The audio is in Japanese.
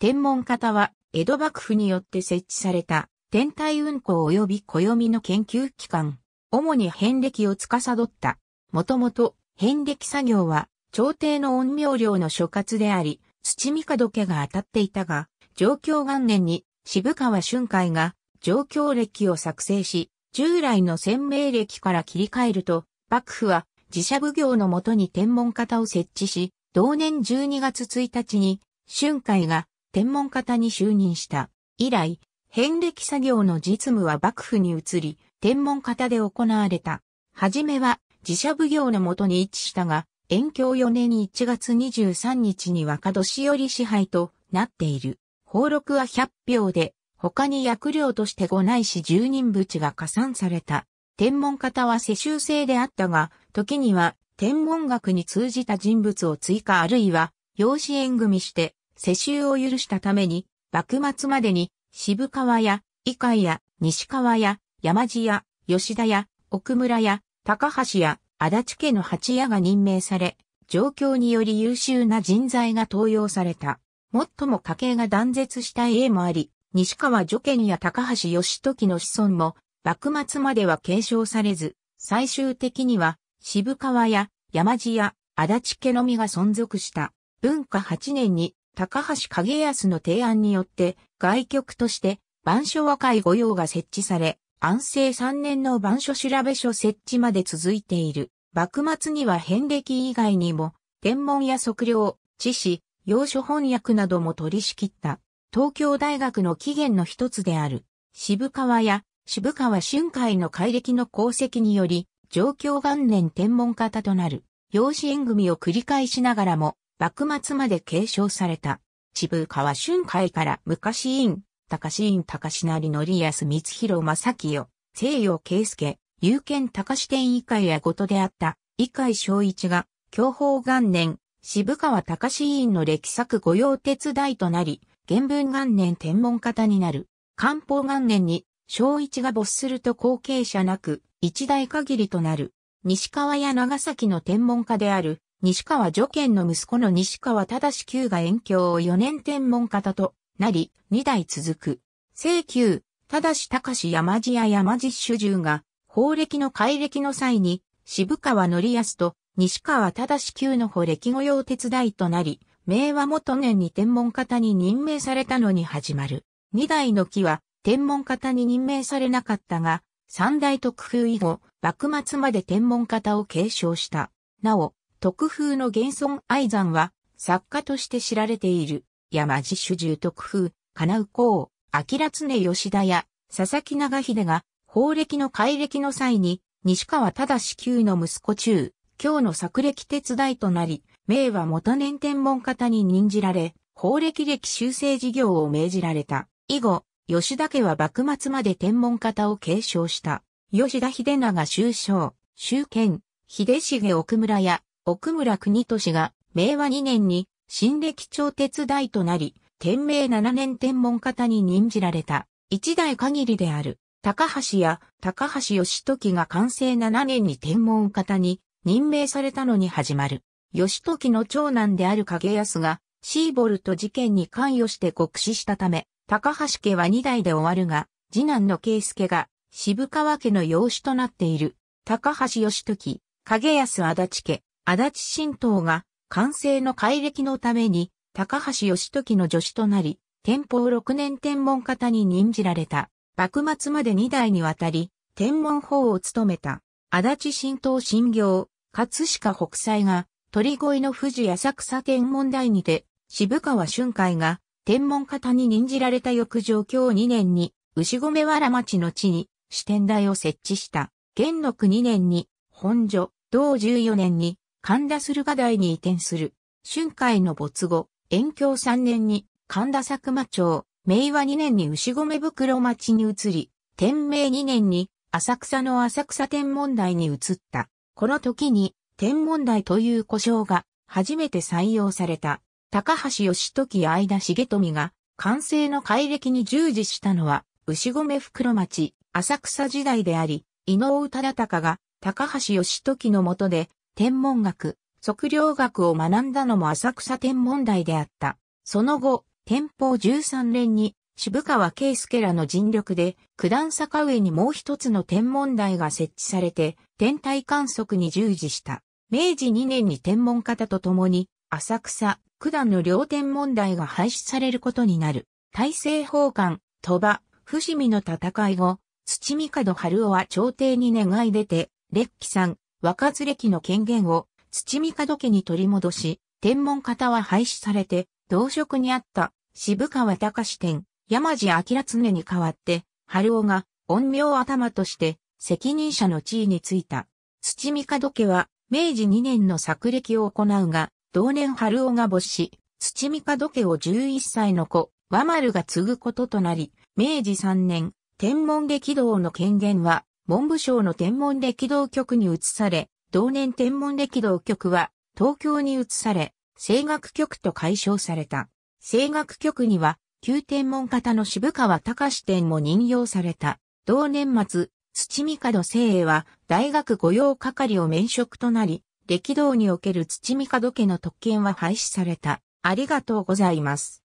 天文方は、江戸幕府によって設置された、天体運行及び暦の研究機関。主に遍歴を司った。もともと、遍歴作業は、朝廷の陰陽領の所轄であり、土帝家が当たっていたが、状況元年に渋川春海が状況歴を作成し、従来の鮮明歴から切り替えると、幕府は自社奉行のもとに天文方を設置し、同年12月1日に春海が天文方に就任した。以来、遍歴作業の実務は幕府に移り、天文方で行われた。はじめは自社奉行のもとに位置したが、延教4年に1月23日に若年寄支配となっている。法録は100票で、他に役領として5ないし10人ぶちが加算された。天文方は世襲制であったが、時には天文学に通じた人物を追加あるいは養子縁組して世襲を許したために、幕末までに渋川や伊海や西川や山地や吉田や奥村や高橋や足立家の八屋が任命され、状況により優秀な人材が登用された。最も家計が断絶した家もあり、西川助賢や高橋義時の子孫も、幕末までは継承されず、最終的には渋川や山地や足立家のみが存続した。文化8年に高橋景康の提案によって、外局として、番所和解御用が設置され、安政3年の番所調べ所設置まで続いている。幕末には遍歴以外にも、天文や測量、知識、要所翻訳なども取り仕切った、東京大学の起源の一つである、渋川や渋川春海の改歴の功績により、上京元年天文方となる、養子縁組を繰り返しながらも、幕末まで継承された。渋川春海から昔院、高志院高志成則康光弘正清、西洋圭介、有権高志天以下やごとであった、以海昭一が、享保元年、渋川高志院の歴作御用手伝いとなり、原文元年天文方になる。漢方元年に、昭一が没すると後継者なく、一代限りとなる。西川や長崎の天文家である、西川助賢の息子の西川忠久が遠教を4年天文方となり、2代続く。清久、忠隆山地や山地主従が、法暦の改暦の際に、渋川則康と西川忠久の法暦御用手伝いとなり、明和元年に天文方に任命されたのに始まる。2代の木は天文方に任命されなかったが、三代特風以後、幕末まで天文方を継承した。なお、特風の現存愛山は、作家として知られている、山地主従特風、金う公、明常吉田や、佐々木長秀が、法暦の改暦の際に、西川忠旧の息子中、今日の作歴手伝いとなり、名は元年天文方に任じられ、法暦歴修正事業を命じられた。以後、吉田家は幕末まで天文方を継承した。吉田秀長修正、修憲、秀重奥村や奥村国俊が明和2年に新歴朝鉄大となり、天明7年天文方に任じられた一代限りである高橋や高橋義時が完成7年に天文方に任命されたのに始まる。義時の長男である影康がシーボルト事件に関与して告死したため、高橋家は2代で終わるが、次男の圭介が渋川家の養子となっている。高橋義時、影康足立家、足立新党が、完成の改暦のために、高橋義時の助手となり、天保六年天文方に任じられた。幕末まで二代にわたり、天文法を務めた。足立新党新行、葛飾北斎が、鳥越の富士浅草天文台にて、渋川春海が、天文方に任じられた翌上京二年に、牛込原町の地に、支店台を設置した。元禄二年に、本所、同十四年に、神田駿河台に移転する。春海の没後、延享3年に神田佐久間町、明和2年に牛込袋町に移り、天明2年に浅草の浅草天文台に移った。この時に天文台という故障が初めて採用された。高橋義時相田重富が完成の改暦に従事したのは牛込袋町、浅草時代であり、伊能忠敬が高橋義時のもとで天文学、測量学を学んだのも浅草天文台であった。その後、天保13年に渋川圭介らの尽力で、九段坂上にもう一つの天文台が設置されて、天体観測に従事した。明治2年に天文方と共に、浅草、九段の両天文台が廃止されることになる。大政奉還、鳥羽、伏見の戦い後、土見門春夫は朝廷に願い出て、列記さん、若津歴の権限を土見門家に取り戻し、天文方は廃止されて、同職にあった渋川隆天、山地明常に代わって、春尾が恩名頭として責任者の地位についた。土見門家は明治2年の作歴を行うが、同年春尾が没し、土見門家を11歳の子、和丸が継ぐこととなり、明治3年、天文劇道の権限は文部省の天文歴道局に移され、同年天文歴道局は東京に移され、声楽局と解消された。声楽局には、旧天文方の渋川隆店も任用された。同年末、土門聖英は大学御用係を免職となり、歴道における土門家の特権は廃止された。ありがとうございます。